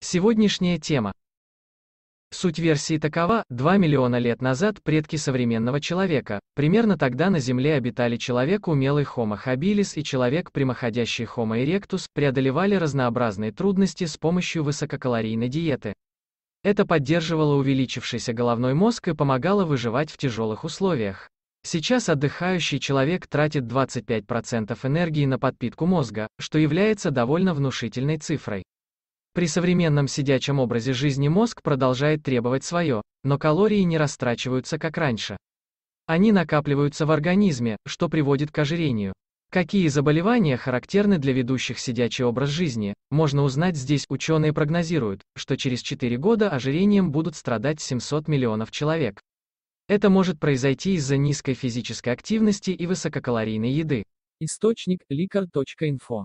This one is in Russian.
Сегодняшняя тема. Суть версии такова, 2 миллиона лет назад предки современного человека, примерно тогда на Земле обитали человек умелый Homo habilis и человек прямоходящий Homo erectus, преодолевали разнообразные трудности с помощью высококалорийной диеты. Это поддерживало увеличившийся головной мозг и помогало выживать в тяжелых условиях. Сейчас отдыхающий человек тратит 25% энергии на подпитку мозга, что является довольно внушительной цифрой. При современном сидячем образе жизни мозг продолжает требовать свое, но калории не растрачиваются как раньше. Они накапливаются в организме, что приводит к ожирению. Какие заболевания характерны для ведущих сидячий образ жизни, можно узнать здесь. Ученые прогнозируют, что через 4 года ожирением будут страдать 700 миллионов человек. Это может произойти из-за низкой физической активности и высококалорийной еды. Источник liquor.info